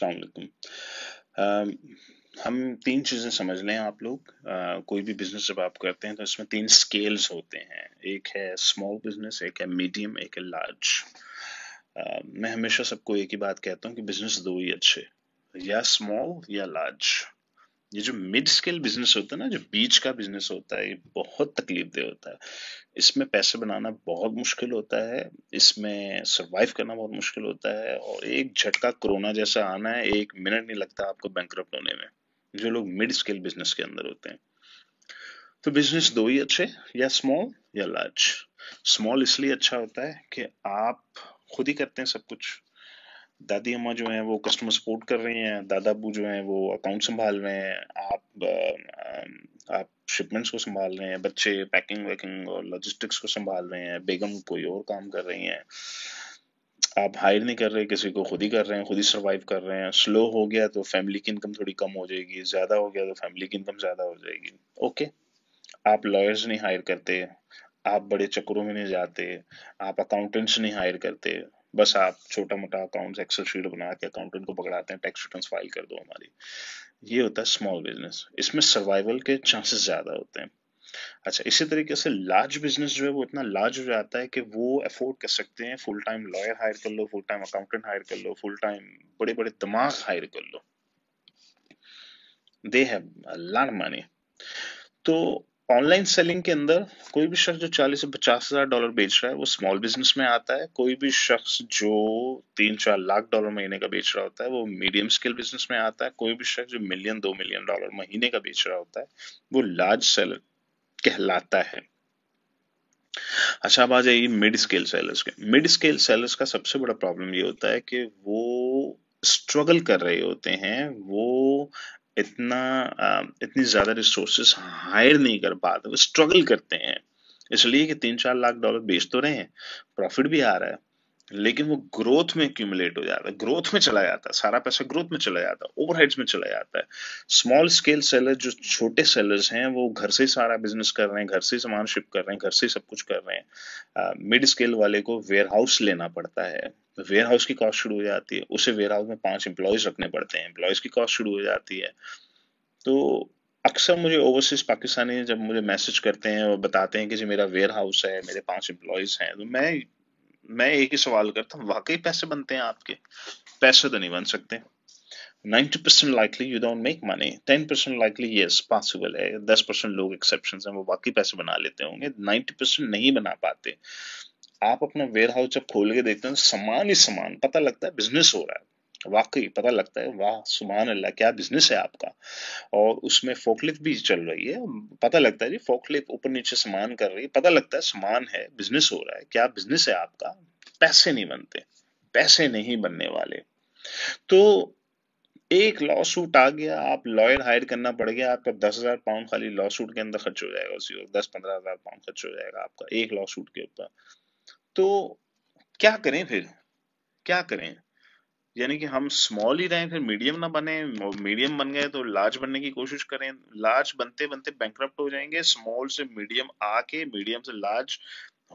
अलैक्म हम तीन चीज़ें समझ लें आप लोग कोई भी बिज़नेस जब आप करते हैं तो इसमें तीन स्केल्स होते हैं एक है स्मॉल बिज़नेस एक है मीडियम एक है लार्ज मैं हमेशा सबको एक ही बात कहता हूँ कि बिज़नेस दो ही अच्छे या स्मॉल या लार्ज ये जो मिड स्केल बिजनेस होता है ना जो बीच का बिजनेस होता है ये बहुत तकलीफ दे होता है इसमें पैसे बनाना बहुत मुश्किल होता है इसमें सरवाइव करना बहुत मुश्किल होता है और एक झटका कोरोना जैसा आना है एक मिनट नहीं लगता आपको बैंक होने में जो लोग मिड स्केल बिजनेस के अंदर होते हैं तो बिजनेस दो ही अच्छे या स्मॉल या लार्ज स्मॉल इसलिए अच्छा होता है कि आप खुद ही करते हैं सब कुछ दादी अम्मा जो हैं वो कस्टमर सपोर्ट कर रही हैं दादा अबू जो हैं वो अकाउंट संभाल रहे हैं आप आप शिपमेंट्स को संभाल रहे हैं बच्चे पैकिंग वैकिंग और लॉजिस्टिक्स को संभाल रहे हैं बेगम कोई और काम कर रही हैं आप हायर नहीं कर रहे किसी को खुद ही कर रहे हैं खुद ही सर्वाइव कर रहे हैं स्लो हो गया तो फैमिली की इनकम थोड़ी कम हो जाएगी ज़्यादा हो गया तो फैमिली की इनकम ज़्यादा हो जाएगी ओके आप लॉयर्स नहीं हायर करते आप बड़े चक्करों में नहीं जाते आप अकाउंटेंट्स नहीं हायर करते बस आप छोटा मोटा अकाउंट एक्सेल शीट बना के अकाउंटेंट को पकड़ाते हैं टैक्स रिटर्न फाइल कर दो हमारी ये होता है स्मॉल बिजनेस इसमें सर्वाइवल के चांसेस ज़्यादा होते हैं अच्छा इसी तरीके से लार्ज बिजनेस जो है वो इतना लार्ज हो जाता है कि वो अफोर्ड कर सकते हैं फुल टाइम लॉयर हायर कर लो फुल टाइम अकाउंटेंट हायर कर लो फुल टाइम बड़े बड़े दिमाग हायर कर लो दे हैव लॉट मनी तो ऑनलाइन सेलिंग के अंदर कोई भी शख्स जो 40 से पचास हजार डॉलर बेच रहा है वो स्मॉल बिजनेस में आता है कोई भी शख्स जो तीन चार लाख डॉलर महीने का बेच रहा होता है वो मीडियम स्केल बिजनेस में आता है कोई भी शख्स जो मिलियन दो मिलियन डॉलर महीने का बेच रहा होता है वो लार्ज सेलर कहलाता है अच्छा अब आ जाइए मिड स्केल सेलर्स के मिड स्केल सेलर्स का सबसे बड़ा प्रॉब्लम ये होता है कि वो स्ट्रगल कर रहे होते हैं वो इतना इतनी ज़्यादा रिसोर्सेस हायर नहीं कर पाते वो स्ट्रगल करते हैं इसलिए कि तीन चार लाख डॉलर बेच तो रहे हैं प्रॉफिट भी आ रहा है लेकिन वो ग्रोथ में एक्यूमुलेट हो जाता है ग्रोथ में चला जाता है सारा पैसा ग्रोथ में चला जाता है ओवरहेड्स में चला जाता है स्मॉल स्केल सेलर जो छोटे सेलर्स हैं वो घर से सारा बिजनेस कर रहे हैं घर से सामान शिप कर रहे हैं घर से सब कुछ कर रहे हैं मिड uh, स्केल वाले को वेयर हाउस लेना पड़ता है वेयर हाउस की कॉस्ट शुरू हो जाती है उसे वेयर हाउस में पांच एम्प्लॉयज रखने पड़ते हैं एम्प्लॉयज की कॉस्ट शुरू हो जाती है तो अक्सर मुझे ओवरसीज पाकिस्तानी जब मुझे मैसेज करते हैं और बताते हैं कि जी मेरा वेयर हाउस है मेरे पांच एम्प्लॉयज हैं तो मैं मैं एक ही सवाल करता हूँ वाकई पैसे बनते हैं आपके पैसे तो नहीं बन सकते 90% percent likely you don't make money 10% percent likely yes possible है 10% परसेंट लोग एक्सेप्शन हैं वो बाकी पैसे बना लेते होंगे 90% परसेंट नहीं बना पाते आप अपना वेयर हाउस जब खोल के देखते हैं तो सामान ही सामान पता लगता है बिजनेस हो रहा है वाकई पता लगता है वाह सुमान अल्लाह क्या बिजनेस है आपका और उसमें फोकलिफ्ट भी चल रही है पता लगता है जी फोकलिफ्ट ऊपर नीचे सामान कर रही है पता लगता है सामान है बिजनेस हो रहा है क्या बिजनेस है आपका पैसे नहीं बनते पैसे नहीं बनने वाले तो एक लॉ सूट आ गया आप लॉयर हायर करना पड़ गया आपका दस हजार पाउंड खाली लॉ सूट के अंदर खर्च हो जाएगा उसी और दस पंद्रह हजार पाउंड खर्च हो जाएगा आपका एक लॉ सूट के ऊपर तो क्या करें फिर क्या करें यानी कि हम स्मॉल ही रहें फिर मीडियम ना बने मीडियम बन गए तो लार्ज बनने की कोशिश करें लार्ज बनते बनते बैंक हो जाएंगे स्मॉल से मीडियम आके मीडियम से लार्ज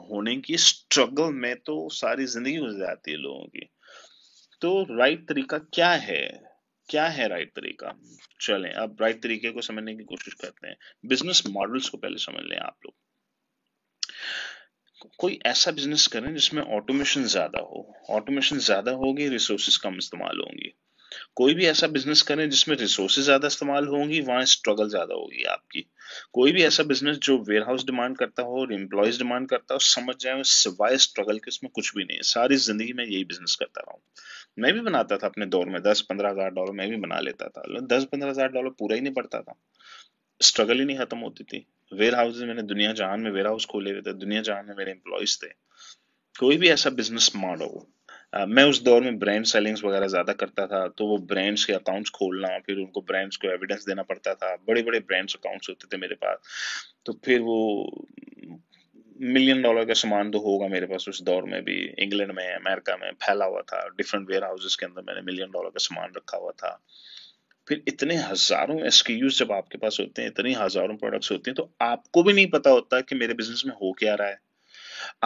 होने की स्ट्रगल में तो सारी जिंदगी गुजर जाती है लोगों की तो राइट तरीका क्या है क्या है राइट तरीका चलें अब राइट तरीके को समझने की कोशिश करते हैं बिजनेस मॉडल्स को पहले समझ लें आप लोग कोई ऐसा बिजनेस करें जिसमें ऑटोमेशन ज़्यादा हो ऑटोमेशन ज़्यादा होगी रिसोर्सेज कम इस्तेमाल होंगी कोई भी ऐसा बिजनेस करें जिसमें रिसोर्सेज ज़्यादा इस्तेमाल होंगी वहां स्ट्रगल ज़्यादा होगी आपकी कोई भी ऐसा बिजनेस जो वेयर हाउस डिमांड करता हो और एम्प्लॉयज डिमांड करता हो समझ जाए सिवाय स्ट्रगल के उसमें कुछ भी नहीं है सारी ज़िंदगी में यही बिजनेस करता रहा हूँ मैं भी बनाता था अपने दौर में दस पंद्रह हज़ार डॉलर मैं भी बना लेता था दस पंद्रह हज़ार डॉलर पूरा ही नहीं पड़ता था स्ट्रगल ही नहीं खत्म होती थी वेयर हाउसेज मैंने दुनिया जहान में वेयर हाउस खोले हुए थे दुनिया जहान में मेरे एम्प्लॉयज थे कोई भी ऐसा बिजनेस स्मार्ट हो Uh, मैं उस दौर में ब्रांड सेलिंग्स वगैरह ज़्यादा करता था तो वो ब्रांड्स के अकाउंट्स खोलना फिर उनको ब्रांड्स को एविडेंस देना पड़ता था बड़े बड़े ब्रांड्स अकाउंट्स होते थे मेरे पास तो फिर वो मिलियन डॉलर का सामान तो होगा मेरे पास उस दौर में भी इंग्लैंड में अमेरिका में फैला हुआ था डिफरेंट वेयर हाउसेज के अंदर मैंने मिलियन डॉलर का सामान रखा हुआ था फिर इतने हजारों एस जब आपके पास होते हैं इतने हजारों प्रोडक्ट्स होते हैं तो आपको भी नहीं पता होता कि मेरे बिजनेस में हो क्या रहा है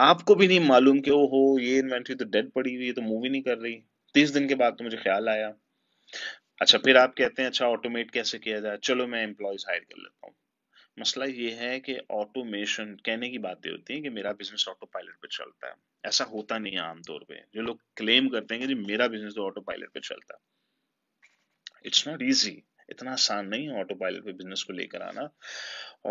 आपको भी नहीं मालूम कि वो हो ये इन्वेंट्री तो डेड पड़ी हुई है तो मूवी नहीं कर रही तीस दिन के बाद तो मुझे ख्याल आया अच्छा फिर आप कहते हैं अच्छा ऑटोमेट कैसे किया जाए चलो मैं एम्प्लॉयज हायर कर लेता हूँ मसला ये है कि ऑटोमेशन कहने की बातें होती हैं कि मेरा बिजनेस ऑटो पायलट पर चलता है ऐसा होता नहीं है आमतौर पे जो लोग क्लेम करते हैं कि जी मेरा बिजनेस तो ऑटो पायलट पर चलता है इट्स नॉट ईजी इतना आसान नहीं है ऑटो पायलट पे बिजनेस को लेकर आना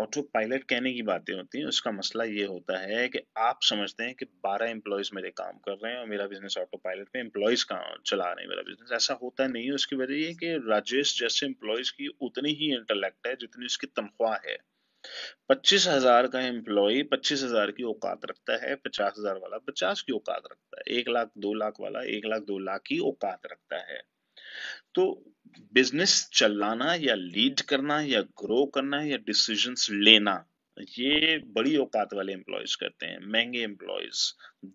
ऑटो पायलट कहने की बातें होती हैं उसका मसला ये होता है कि आप समझते हैं कि 12 एम्प्लॉयज मेरे काम कर रहे हैं और मेरा बिजनेस ऑटो पायलट पे एम्प्लॉयज चला रहे हैं मेरा बिजनेस ऐसा होता नहीं है उसकी वजह ये कि राजेश जैसे एम्प्लॉयज की उतनी ही इंटेलेक्ट है जितनी उसकी तनख्वाह है पच्चीस हजार का एम्प्लॉय पच्चीस हजार की औकात रखता है पचास हजार वाला पचास की औकात रखता है एक लाख दो लाख वाला एक लाख दो लाख की औकात रखता है तो बिजनेस चलाना या लीड करना या ग्रो करना या डिसीजन लेना ये बड़ी औकात वाले एम्प्लॉयज करते हैं महंगे एम्प्लॉयज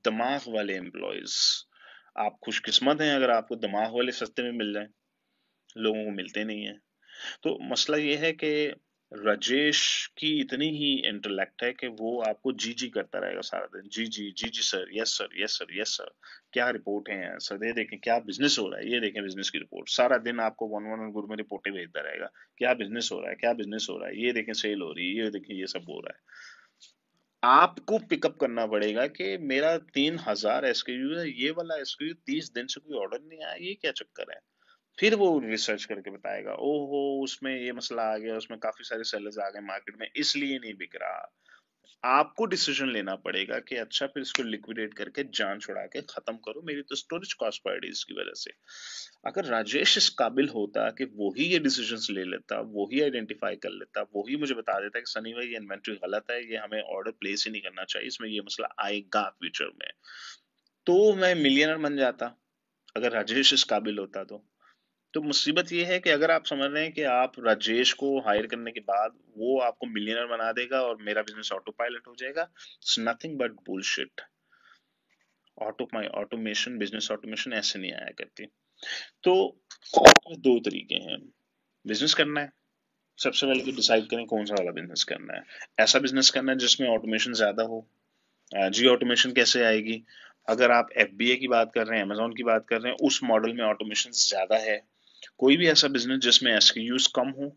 दिमाग वाले एम्प्लॉयज आप खुशकिस्मत हैं अगर आपको दिमाग वाले सस्ते में मिल जाए लोगों को मिलते नहीं है तो मसला ये है कि राजेश की इतनी ही इंटेलेक्ट है कि वो आपको जी जी करता रहेगा सारा दिन जी जी जी जी sir yes sir yes sir yes sir क्या रिपोर्ट है सर ये देखें क्या बिजनेस हो रहा है ये देखें बिजनेस की रिपोर्ट सारा दिन आपको वन वन गुड में रिपोर्टें भेजता रहेगा क्या बिजनेस हो रहा है क्या बिजनेस हो रहा है ये देखें सेल हो रही है ये देखें ये सब हो रहा है आपको पिकअप करना पड़ेगा कि मेरा तीन हजार एसक्यू है ये वाला एसक्यू तीस दिन से कोई ऑर्डर नहीं आया ये क्या चक्कर है फिर वो रिसर्च करके बताएगा ओहो उसमें ये मसला आ गया उसमें काफी सारे सेलर्स आ गए मार्केट में इसलिए नहीं बिक रहा आपको डिसीजन लेना पड़ेगा कि अच्छा फिर इसको लिक्विडेट करके जान छुड़ा के खत्म करो मेरी तो स्टोरेज कॉस्ट पड़ रही इसकी वजह से अगर राजेश इस काबिल होता कि वही ये डिसीजन ले लेता वही आइडेंटिफाई कर लेता वही मुझे बता देता कि सनी भाई ये इन्वेंट्री गलत है ये हमें ऑर्डर प्लेस ही नहीं करना चाहिए इसमें ये मसला आएगा फ्यूचर में तो मैं मिलियनर बन जाता अगर राजेश इस काबिल होता तो तो मुसीबत ये है कि अगर आप समझ रहे हैं कि आप राजेश को हायर करने के बाद वो आपको मिलियनर बना देगा और मेरा बिजनेस ऑटो पायलट हो जाएगा it's nothing but bullshit auto automation business automation ऐसे नहीं आया करती तो दो तरीके हैं बिजनेस करना है सबसे पहले तो डिसाइड करें कौन सा वाला बिजनेस करना है ऐसा बिजनेस करना है जिसमें ऑटोमेशन ज्यादा हो जी ऑटोमेशन कैसे आएगी अगर आप एफ की बात कर रहे हैं अमेजोन की बात कर रहे हैं उस मॉडल में ऑटोमेशन ज्यादा है कोई भी ऐसा बिजनेस जिसमें एस कम हो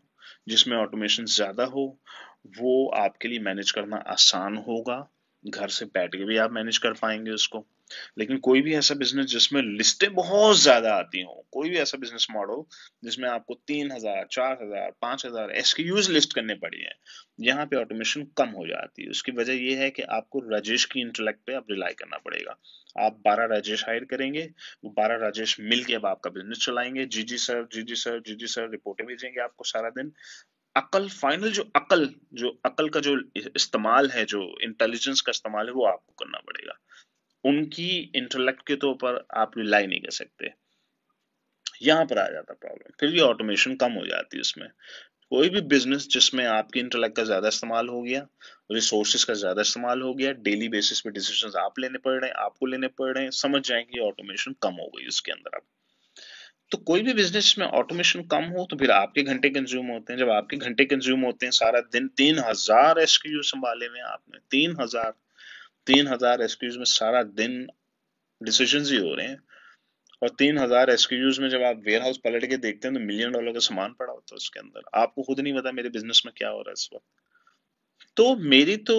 जिसमें ऑटोमेशन ज़्यादा हो वो आपके लिए मैनेज करना आसान होगा घर से बैठ के भी आप मैनेज कर पाएंगे उसको लेकिन कोई भी ऐसा बिजनेस जिसमें लिस्टें बहुत ज्यादा आती हों कोई भी ऐसा बिजनेस मॉडल जिसमें आपको तीन हजार चार हजार पांच हजार यूज लिस्ट करने पड़ी है यहाँ पे ऑटोमेशन कम हो जाती है उसकी वजह यह है कि आपको राजेश की इंटेलेक्ट पे अब रिलाई करना पड़ेगा आप बारह राजेश हायर करेंगे वो बारह राजेश मिल के अब आपका बिजनेस चलाएंगे जी जी सर जी जी सर जी जी सर रिपोर्टें भेजेंगे आपको सारा दिन अकल फाइनल जो अकल जो अकल का जो इस्तेमाल है जो इंटेलिजेंस का इस्तेमाल है वो आपको करना पड़ेगा उनकी इंटेलेक्ट के तो पर आप रिलाई नहीं कर सकते यहां पर आ जाता प्रॉब्लम फिर भी ऑटोमेशन कम हो जाती है उसमें कोई भी बिजनेस जिसमें आपके इंटेलेक्ट का ज़्यादा इस्तेमाल हो गया रिसोर्सेज का ज़्यादा इस्तेमाल हो गया डेली बेसिस पे डिसीजन आप लेने पड़ रहे हैं आपको लेने पड़ रहे हैं समझ जाए कि ऑटोमेशन कम हो गई उसके अंदर अब तो कोई भी बिजनेस में ऑटोमेशन कम हो तो फिर आपके घंटे कंज्यूम होते हैं जब आपके घंटे कंज्यूम होते हैं सारा दिन तीन हजार एसक्यू संभाले हुए आपने तीन हजार तीन हजार एसक्यूज में सारा दिन डिसीजन ही हो रहे हैं और तीन हजार एसक्यूज में जब आप वेयर हाउस पलट के देखते हैं तो मिलियन डॉलर का सामान पड़ा होता है उसके अंदर आपको खुद नहीं पता मेरे बिजनेस में क्या हो रहा है इस वक्त तो मेरी तो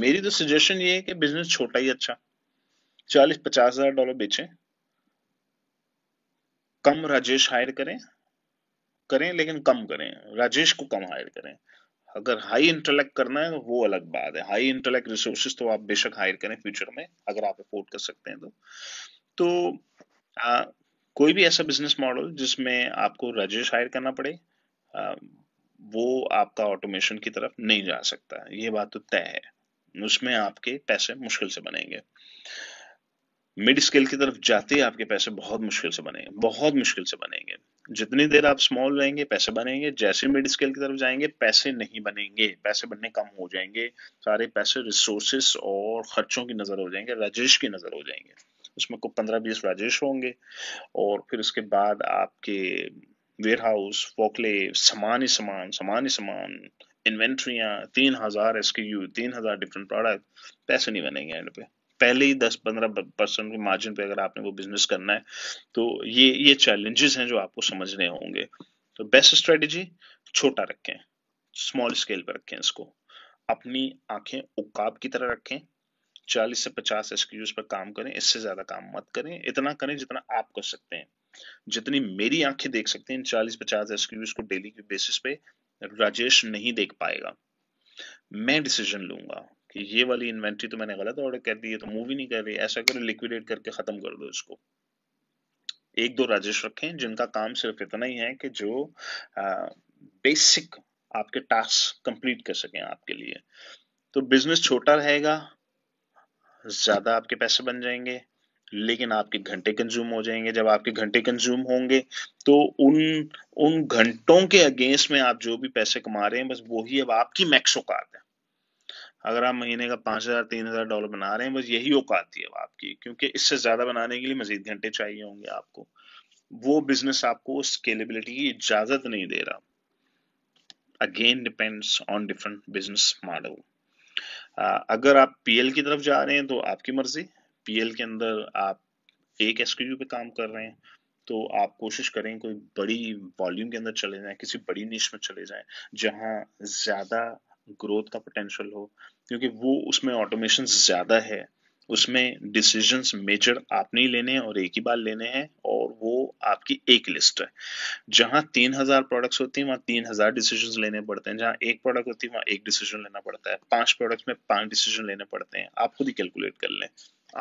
मेरी तो सजेशन ये है कि बिजनेस छोटा ही अच्छा चालीस पचास हजार डॉलर बेचें कम राजेश हायर करें करें लेकिन कम करें राजेश को कम हायर करें अगर हाई इंटेलेक्ट करना है तो वो अलग बात है हाई इंटेलेक्ट रिसोर्सेज तो आप बेशक हायर करें फ्यूचर में अगर आप अफोर्ड कर सकते हैं तो तो आ, कोई भी ऐसा बिजनेस मॉडल जिसमें आपको राजेश हायर करना पड़े आ, वो आपका ऑटोमेशन की तरफ नहीं जा सकता ये बात तो तय है उसमें आपके पैसे मुश्किल से बनेंगे मिड स्केल की तरफ जाते ही आपके पैसे बहुत मुश्किल से बनेंगे बहुत मुश्किल से बनेंगे जितनी देर आप स्मॉल रहेंगे पैसे बनेंगे जैसे मिड स्केल की तरफ जाएंगे पैसे नहीं बनेंगे पैसे बनने कम हो जाएंगे सारे पैसे रिसोर्सेस और खर्चों की नजर हो जाएंगे राजेश की नजर हो जाएंगे उसमें कुछ पंद्रह बीस राजेश होंगे और फिर उसके बाद आपके वेयर हाउस फोकले सामान ही सामान सामान ही सामान इन्वेंट्रियाँ तीन हजार एस तीन हजार डिफरेंट प्रोडक्ट पैसे नहीं बनेंगे एंड पे पहले ही दस पंद्रह परसेंट के मार्जिन पे अगर आपने वो बिजनेस करना है तो ये ये चैलेंजेस हैं जो आपको समझने होंगे तो बेस्ट स्ट्रेटेजी छोटा रखें स्मॉल स्केल पर रखें इसको अपनी आंखें उकाब की तरह रखें चालीस से पचास एसक्यूज पर काम करें इससे ज्यादा काम मत करें इतना करें जितना आप कर सकते हैं जितनी मेरी आंखें देख सकते हैं चालीस पचास एसक्यूज को डेली के बेसिस पे राजेश नहीं देख पाएगा मैं डिसीजन लूंगा कि ये वाली इन्वेंट्री तो मैंने गलत ऑर्डर कर दी है तो मूव ही नहीं कर रही ऐसा करो लिक्विडेट करके ख़त्म कर दो इसको एक दो राजेश रखें जिनका काम सिर्फ इतना ही है कि जो बेसिक आपके टास्क कंप्लीट कर सकें आपके लिए तो बिजनेस छोटा रहेगा ज़्यादा आपके पैसे बन जाएंगे लेकिन आपके घंटे कंज्यूम हो जाएंगे जब आपके घंटे कंज्यूम होंगे तो उन उन घंटों के अगेंस्ट में आप जो भी पैसे कमा रहे हैं बस वही अब आपकी मैक्स औकात है अगर आप महीने का पांच हज़ार तीन हज़ार डॉलर बना रहे हैं बस यही औकात है अब आपकी क्योंकि इससे ज़्यादा बनाने के लिए मजीद घंटे चाहिए होंगे आपको वो बिजनेस आपको स्केलेबिलिटी की इजाज़त नहीं दे रहा again depends on different business model अगर आप पीएल की तरफ जा रहे हैं तो आपकी मर्जी पीएल के अंदर आप एक एसक्यू पे काम कर रहे हैं तो आप कोशिश करें कोई बड़ी वॉल्यूम के अंदर चले जाएं किसी बड़ी निश में चले जाएं जहां ज़्यादा ग्रोथ का पोटेंशियल हो क्योंकि वो उसमें ऑटोमेशन ज़्यादा है उसमें डिसीजन मेजर आपने ही लेने हैं और एक ही बार लेने हैं और वो आपकी एक लिस्ट है जहां तीन हज़ार प्रोडक्ट्स होती है वहां तीन हज़ार डिसीजन लेने पड़ते हैं जहां एक प्रोडक्ट होती है वहां एक डिसीजन लेना पड़ता है पांच प्रोडक्ट्स में पांच डिसीजन लेने पड़ते हैं आप खुद ही कैलकुलेट कर लें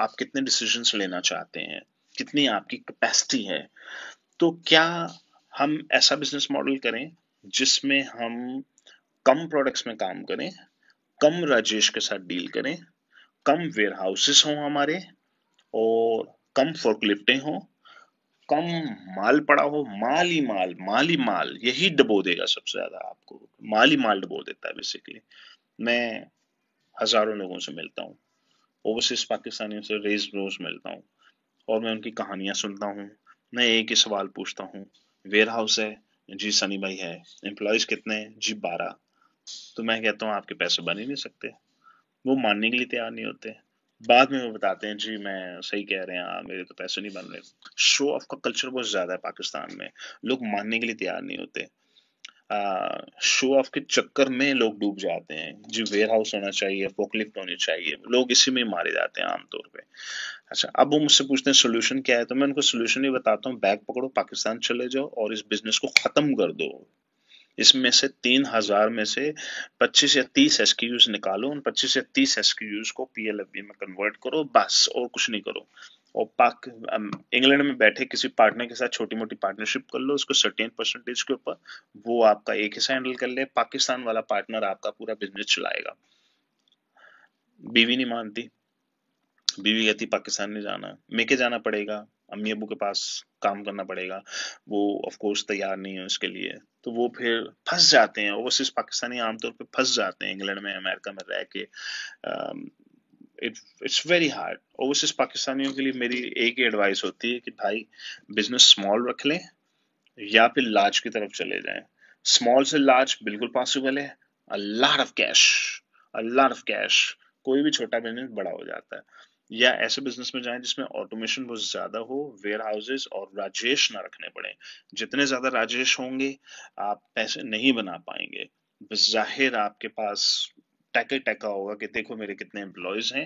आप कितने डिसीजन लेना चाहते हैं कितनी आपकी कैपेसिटी है तो क्या हम ऐसा बिजनेस मॉडल करें जिसमें हम कम प्रोडक्ट्स में काम करें कम राजेश के साथ डील करें कम वेयर हाउसेस हों हमारे और कम फोर्कलिफ्टे हों कम माल पड़ा हो माल ही माल माल ही माल यही डबो देगा सबसे ज्यादा आपको माल ही माल डबो देता है बेसिकली मैं हजारों लोगों से मिलता हूँ ओवरसीज पाकिस्तानियों से रेज रोज मिलता हूँ और मैं उनकी कहानियां सुनता हूँ मैं एक ही सवाल पूछता हूँ वेयर हाउस है जी सनी भाई है एम्प्लॉयज कितने हैं जी बारह तो मैं कहता हूँ आपके पैसे बन ही नहीं सकते वो मानने के लिए तैयार नहीं होते बाद में वो बताते हैं जी मैं सही कह रहे हैं हाँ, मेरे तो पैसे नहीं बन रहे शो ऑफ का कल्चर बहुत ज़्यादा है पाकिस्तान में लोग मानने के लिए तैयार नहीं होते शो ऑफ के चक्कर में लोग डूब जाते हैं जी वेयर हाउस होना चाहिए फोकलिफ्ट होनी चाहिए लोग इसी में मारे जाते हैं आमतौर पे अच्छा अब वो मुझसे पूछते हैं सोल्यूशन क्या है तो मैं उनको सोल्यूशन ही बताता हूँ बैग पकड़ो पाकिस्तान चले जाओ और इस बिजनेस को ख़त्म कर दो इसमें से तीन हजार में से पच्चीस या तीस एस निकालो उन पच्चीस या तीस एस को पी में कन्वर्ट करो बस और कुछ नहीं करो और पाक इंग्लैंड में बैठे किसी पार्टनर के साथ छोटी मोटी पार्टनरशिप कर लो उसको सर्टेन परसेंटेज के ऊपर वो आपका एक हिस्सा हैंडल कर ले पाकिस्तान वाला पार्टनर आपका पूरा बिजनेस चलाएगा बीवी नहीं मानती बीवी कहती पाकिस्तान नहीं जाना मेके जाना पड़ेगा अम्मी अबू के पास काम करना पड़ेगा वो ऑफ कोर्स तैयार नहीं है उसके लिए तो वो फिर फंस जाते हैं ओवरसीज पाकिस्तानी आमतौर पे फंस जाते हैं इंग्लैंड में अमेरिका में रह के it it's very hard overseas पाकिस्तानियों के लिए मेरी एक ही एडवाइस होती है कि भाई बिजनेस स्मॉल रख लें या फिर लार्ज की तरफ चले जाएं स्मॉल से लार्ज बिल्कुल पॉसिबल है a lot of cash a lot of cash कोई भी छोटा बिजनेस बड़ा हो जाता है या ऐसे बिजनेस में जाएं जिसमें ऑटोमेशन बहुत ज्यादा हो वेयर हाउसेज और राजेश ना रखने पड़े जितने ज्यादा राजेश होंगे आप पैसे नहीं बना पाएंगे जाहिर आपके पास टैके टैका होगा कि देखो मेरे कितने एम्प्लॉयज हैं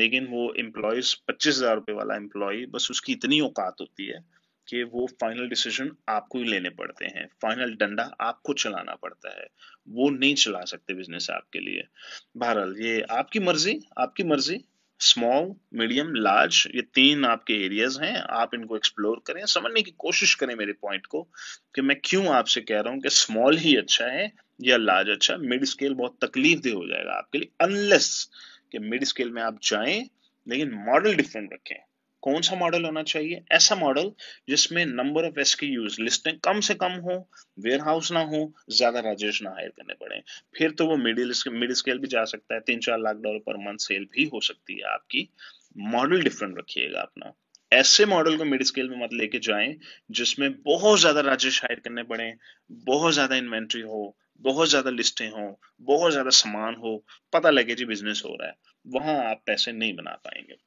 लेकिन वो एम्प्लॉयज पच्चीस हजार रुपए वाला एम्प्लॉय बस उसकी इतनी औकात होती है कि वो फाइनल डिसीजन आपको ही लेने पड़ते हैं फाइनल डंडा आपको चलाना पड़ता है वो नहीं चला सकते बिजनेस आपके लिए बहरहाल ये आपकी मर्जी आपकी मर्जी स्मॉल मीडियम लार्ज ये तीन आपके एरियाज हैं आप इनको एक्सप्लोर करें समझने की कोशिश करें मेरे पॉइंट को कि मैं क्यों आपसे कह रहा हूं कि स्मॉल ही अच्छा है या लार्ज अच्छा मिड स्केल बहुत तकलीफ दे हो जाएगा आपके लिए अनलेस कि मिड स्केल में आप जाएं लेकिन मॉडल डिफरेंट रखें कौन सा मॉडल होना चाहिए ऐसा मॉडल जिसमें नंबर ऑफ एस यूज लिस्टें कम से कम हो वेयर हाउस ना हो ज्यादा राजेश ना हायर करने पड़े फिर तो वो मिडिल मिड स्केल भी जा सकता है तीन चार lakh dollar per month sale भी हो सकती है आपकी मॉडल डिफरेंट रखिएगा अपना ऐसे मॉडल को मिड स्केल में मत लेके जाएं जिसमें बहुत ज्यादा राजेश हायर करने पड़े बहुत ज्यादा इन्वेंट्री हो बहुत ज्यादा लिस्टें हो बहुत ज्यादा सामान हो पता लगे जी बिजनेस हो रहा है वहां आप पैसे नहीं बना पाएंगे